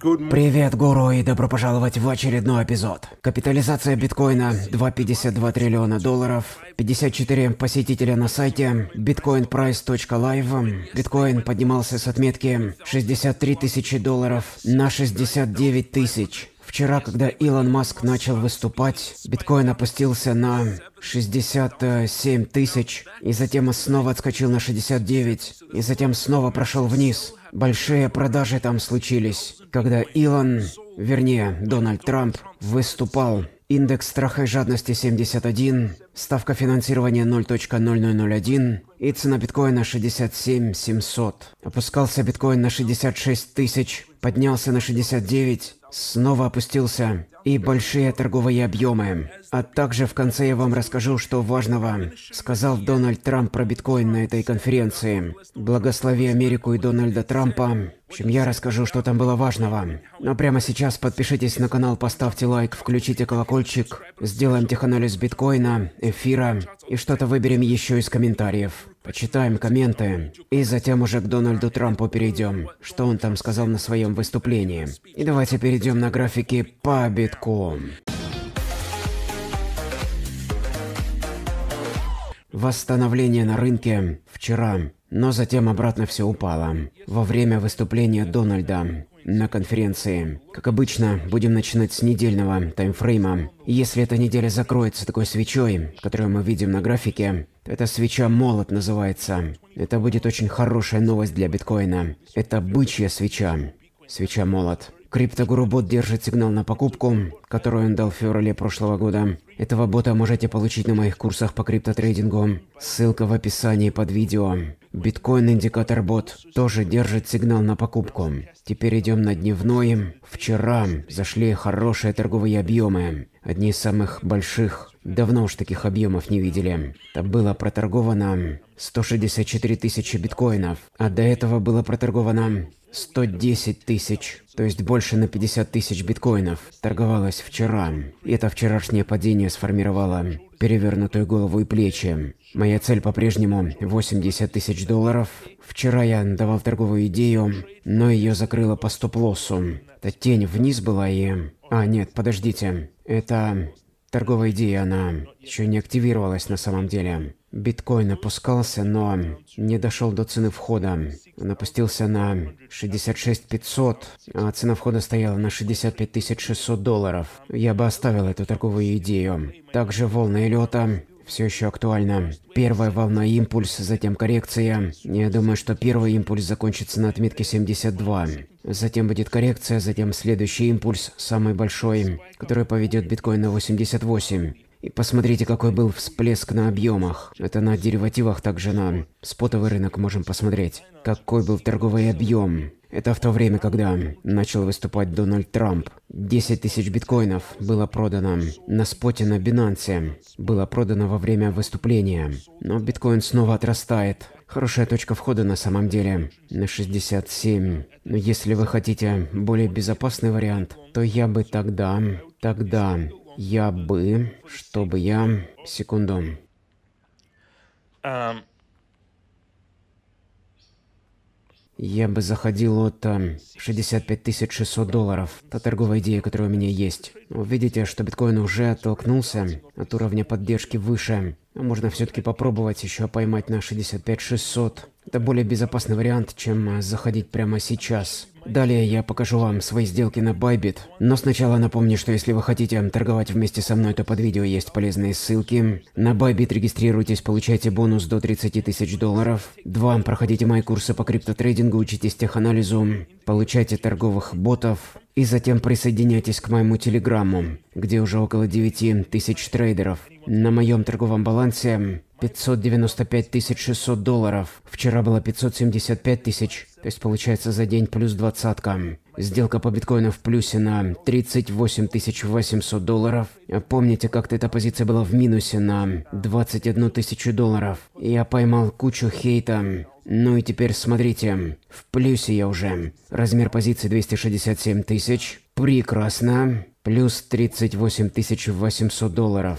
Привет, гуру, и добро пожаловать в очередной эпизод. Капитализация биткоина 2,52 триллиона долларов, 54 посетителя на сайте bitcoinprice.live. Биткоин поднимался с отметки 63 тысячи долларов на 69 тысяч. Вчера, когда Илон Маск начал выступать, биткоин опустился на 67 тысяч, и затем снова отскочил на 69, и затем снова прошел вниз. Большие продажи там случились, когда Илон, вернее, Дональд Трамп, выступал. Индекс страха и жадности 71, ставка финансирования 0.0001 и цена биткоина 67 700. Опускался биткоин на 66 тысяч, поднялся на 69, снова опустился и большие торговые объемы. А также в конце я вам расскажу, что важного сказал Дональд Трамп про биткоин на этой конференции. Благослови Америку и Дональда Трампа. В общем, я расскажу, что там было важного. Но а прямо сейчас подпишитесь на канал, поставьте лайк, включите колокольчик, сделаем теханализ биткоина, эфира и что-то выберем еще из комментариев. Почитаем комменты, и затем уже к Дональду Трампу перейдем, что он там сказал на своем выступлении. И давайте перейдем на графики по битку. Восстановление на рынке вчера, но затем обратно все упало. Во время выступления Дональда на конференции. Как обычно, будем начинать с недельного таймфрейма. Если эта неделя закроется такой свечой, которую мы видим на графике, это свеча молот называется. Это будет очень хорошая новость для биткоина. Это бычья свеча. Свеча молот. Криптогуру бот держит сигнал на покупку, которую он дал в феврале прошлого года. Этого бота можете получить на моих курсах по криптотрейдингу. Ссылка в описании под видео. Биткоин индикатор бот тоже держит сигнал на покупку. Теперь идем на дневной. Вчера зашли хорошие торговые объемы. Одни из самых больших Давно уж таких объемов не видели. Там было проторговано 164 тысячи биткоинов, а до этого было проторговано 110 тысяч, то есть больше на 50 тысяч биткоинов, торговалось вчера. И это вчерашнее падение сформировало перевернутую голову и плечи. Моя цель по-прежнему 80 тысяч долларов. Вчера я давал торговую идею, но ее закрыло по стоп-лоссу. Это тень вниз была и... А, нет, подождите. Это торговая идея, она еще не активировалась на самом деле. Биткоин опускался, но не дошел до цены входа. Он опустился на 66 500, а цена входа стояла на 65 600 долларов. Я бы оставил эту торговую идею. Также волны Эллиота все еще актуально. Первая волна импульс, затем коррекция. Я думаю, что первый импульс закончится на отметке 72. Затем будет коррекция, затем следующий импульс, самый большой, который поведет биткоин на 88. И посмотрите, какой был всплеск на объемах. Это на деривативах также на спотовый рынок можем посмотреть. Какой был торговый объем. Это в то время, когда начал выступать Дональд Трамп. 10 тысяч биткоинов было продано на споте на Binance. Было продано во время выступления. Но биткоин снова отрастает. Хорошая точка входа на самом деле. На 67. Но если вы хотите более безопасный вариант, то я бы тогда... Тогда... Я бы... Чтобы я... Секунду. Um... Я бы заходил от э, 65 600 долларов. Та торговая идея, которая у меня есть. Вы ну, видите, что биткоин уже оттолкнулся от уровня поддержки выше. Можно все-таки попробовать еще поймать на 65 600. Это более безопасный вариант, чем э, заходить прямо сейчас. Далее я покажу вам свои сделки на Bybit, но сначала напомню, что если вы хотите торговать вместе со мной, то под видео есть полезные ссылки. На Bybit регистрируйтесь, получайте бонус до 30 тысяч долларов. 2. Проходите мои курсы по криптотрейдингу, учитесь теханализу, получайте торговых ботов, и затем присоединяйтесь к моему телеграмму, где уже около 9 тысяч трейдеров. На моем торговом балансе 595 600 долларов. Вчера было 575 тысяч. То есть получается за день плюс двадцатка. Сделка по биткоину в плюсе на 38 800 долларов. Помните, как-то эта позиция была в минусе на 21 тысячу долларов. Я поймал кучу хейта. Ну и теперь смотрите, в плюсе я уже. Размер позиции 267 тысяч. Прекрасно. Плюс 38 800 долларов.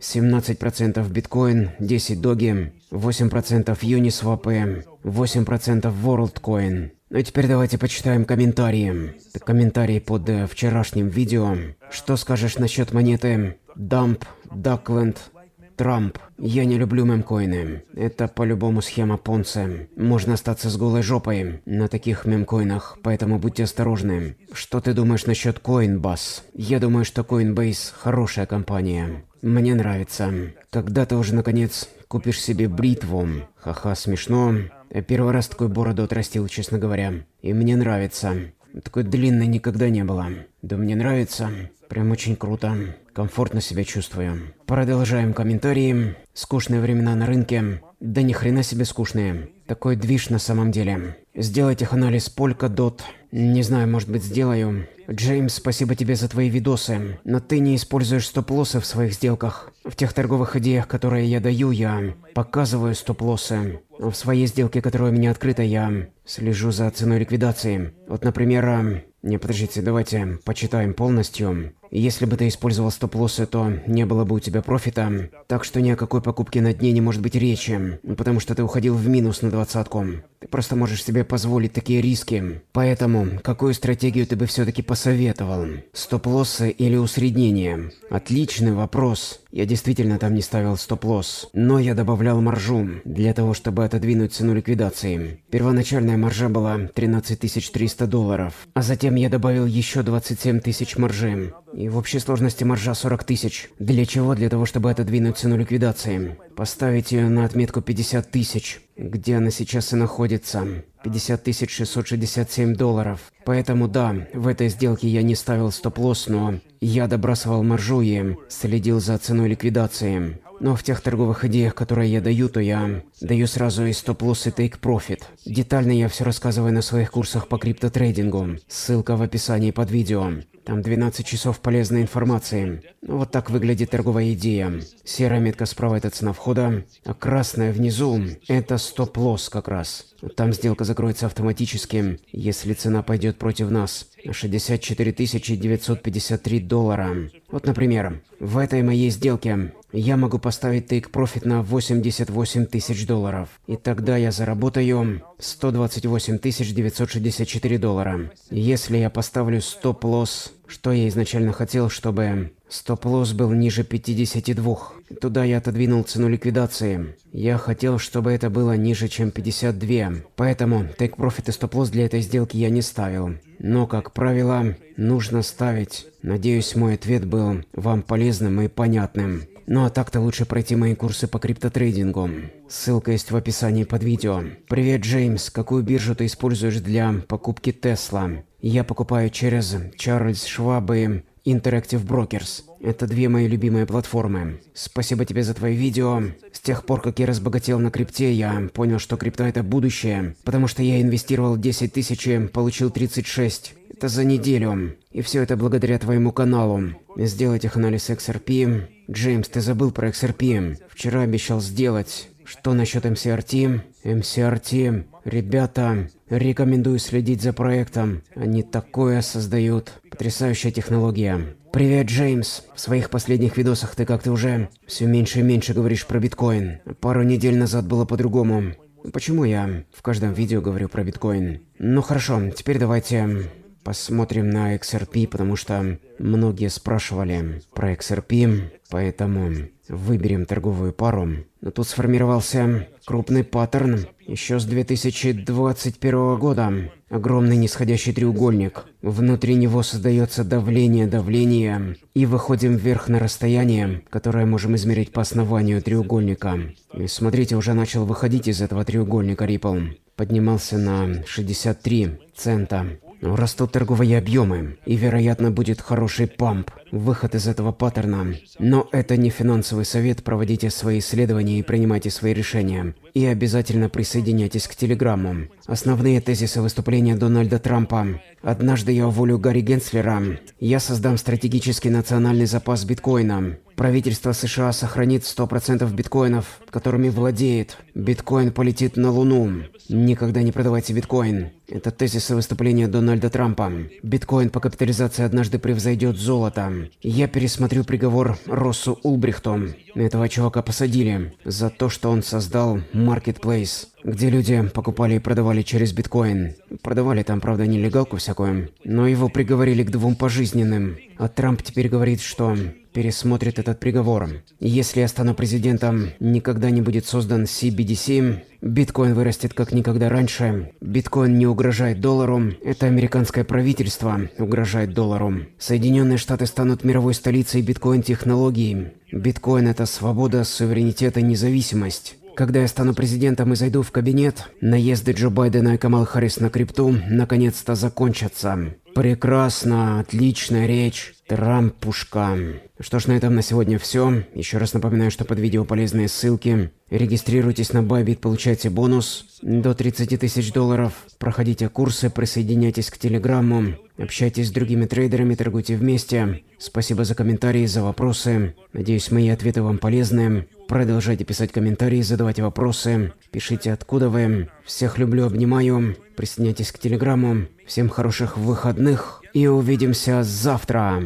17% биткоин, 10 доги, 8% Uniswap, 8% WorldCoin. Ну а теперь давайте почитаем комментарии. комментарии под э, вчерашним видео. Что скажешь насчет монеты Dump, Duckland, Трамп, я не люблю мемкоины. Это по-любому схема Понце. Можно остаться с голой жопой на таких мемкоинах, поэтому будьте осторожны. Что ты думаешь насчет Coinbase? Я думаю, что Coinbase хорошая компания. Мне нравится. Когда ты уже наконец купишь себе бритву? Ха-ха, смешно. Я первый раз такую бороду отрастил, честно говоря. И мне нравится. Такой длинной никогда не было. Да мне нравится. Прям очень круто комфортно себя чувствую. Продолжаем комментарии. Скучные времена на рынке. Да ни хрена себе скучные. Такой движ на самом деле. Сделать их анализ Полька Дот. Не знаю, может быть сделаю. Джеймс, спасибо тебе за твои видосы. Но ты не используешь стоп-лоссы в своих сделках. В тех торговых идеях, которые я даю, я показываю стоп-лоссы. В своей сделке, которая у меня открыта, я слежу за ценой ликвидации. Вот, например... Э, не, подождите, давайте почитаем полностью. Если бы ты использовал стоп-лоссы, то не было бы у тебя профита, так что ни о какой покупке на дне не может быть речи, потому что ты уходил в минус на двадцатку. Ты просто можешь себе позволить такие риски. Поэтому, какую стратегию ты бы все-таки посоветовал? Стоп-лоссы или усреднение? Отличный вопрос. Я действительно там не ставил стоп-лосс, но я добавлял маржу для того, чтобы отодвинуть цену ликвидации. Первоначальная маржа была 13300 долларов, а затем я добавил еще 27 тысяч маржи. И в общей сложности маржа 40 тысяч. Для чего? Для того, чтобы отодвинуть цену ликвидации. Поставить ее на отметку 50 тысяч где она сейчас и находится. 50 667 долларов. Поэтому да, в этой сделке я не ставил стоп-лосс, но я добрасывал маржу и следил за ценой ликвидации. Но в тех торговых идеях, которые я даю, то я даю сразу и стоп-лосс и тейк-профит. Детально я все рассказываю на своих курсах по криптотрейдингу. Ссылка в описании под видео. Там 12 часов полезной информации. Ну, вот так выглядит торговая идея. Серая метка справа – это цена входа, а красная внизу – это стоп-лосс как раз. Там сделка закроется автоматически, если цена пойдет против нас. 64 953 доллара. Вот, например, в этой моей сделке я могу поставить тейк-профит на 88 тысяч долларов. И тогда я заработаю 128 964 доллара. Если я поставлю стоп-лосс что я изначально хотел, чтобы стоп-лосс был ниже 52. Туда я отодвинул цену ликвидации. Я хотел, чтобы это было ниже, чем 52. Поэтому take profit и стоп-лосс для этой сделки я не ставил. Но, как правило, нужно ставить. Надеюсь, мой ответ был вам полезным и понятным. Ну а так-то лучше пройти мои курсы по криптотрейдингу. Ссылка есть в описании под видео. Привет, Джеймс. Какую биржу ты используешь для покупки Тесла? Я покупаю через Чарльз Шваб и Interactive Brokers. Это две мои любимые платформы. Спасибо тебе за твои видео. С тех пор, как я разбогател на крипте, я понял, что крипта это будущее, потому что я инвестировал 10 тысяч получил 36. Это за неделю. И все это благодаря твоему каналу. Сделать анализ XRP. Джеймс, ты забыл про XRP. Вчера обещал сделать. Что насчет MCRT? МСРТ, ребята, рекомендую следить за проектом. Они такое создают. Потрясающая технология. Привет, Джеймс. В своих последних видосах ты как-то уже все меньше и меньше говоришь про биткоин. Пару недель назад было по-другому. Почему я в каждом видео говорю про биткоин? Ну хорошо, теперь давайте посмотрим на XRP, потому что многие спрашивали про XRP. Поэтому выберем торговую пару. Но ну, тут сформировался крупный паттерн еще с 2021 года. Огромный нисходящий треугольник. Внутри него создается давление, давление. И выходим вверх на расстояние, которое можем измерить по основанию треугольника. И смотрите, уже начал выходить из этого треугольника Ripple. Поднимался на 63 цента. Ну, растут торговые объемы, и, вероятно, будет хороший памп, выход из этого паттерна. Но это не финансовый совет, проводите свои исследования и принимайте свои решения. И обязательно присоединяйтесь к телеграмму. Основные тезисы выступления Дональда Трампа. Однажды я уволю Гарри Генслера. Я создам стратегический национальный запас биткоина. Правительство США сохранит 100% биткоинов, которыми владеет. Биткоин полетит на Луну. Никогда не продавайте биткоин. Это тезисы выступления Дональда Трампа. Биткоин по капитализации однажды превзойдет золото. Я пересмотрю приговор Россу Улбрихту. Этого чувака посадили за то, что он создал Marketplace, где люди покупали и продавали через биткоин. Продавали там, правда, нелегалку всякую. Но его приговорили к двум пожизненным. А Трамп теперь говорит, что пересмотрит этот приговор. Если я стану президентом, никогда не будет создан CBDC, биткоин вырастет как никогда раньше, биткоин не угрожает доллару, это американское правительство угрожает доллару. Соединенные Штаты станут мировой столицей биткоин-технологии. Биткоин – это свобода, суверенитет и независимость. Когда я стану президентом и зайду в кабинет, наезды Джо Байдена и Камал Харрис на крипту наконец-то закончатся. Прекрасно, отличная речь, Трампушка. Что ж, на этом на сегодня все. Еще раз напоминаю, что под видео полезные ссылки. Регистрируйтесь на Байбит, получайте бонус до 30 тысяч долларов. Проходите курсы, присоединяйтесь к Телеграмму. Общайтесь с другими трейдерами, торгуйте вместе. Спасибо за комментарии, за вопросы. Надеюсь, мои ответы вам полезны. Продолжайте писать комментарии, задавать вопросы. Пишите, откуда вы. Всех люблю, обнимаю. Присоединяйтесь к телеграмму. Всем хороших выходных и увидимся завтра.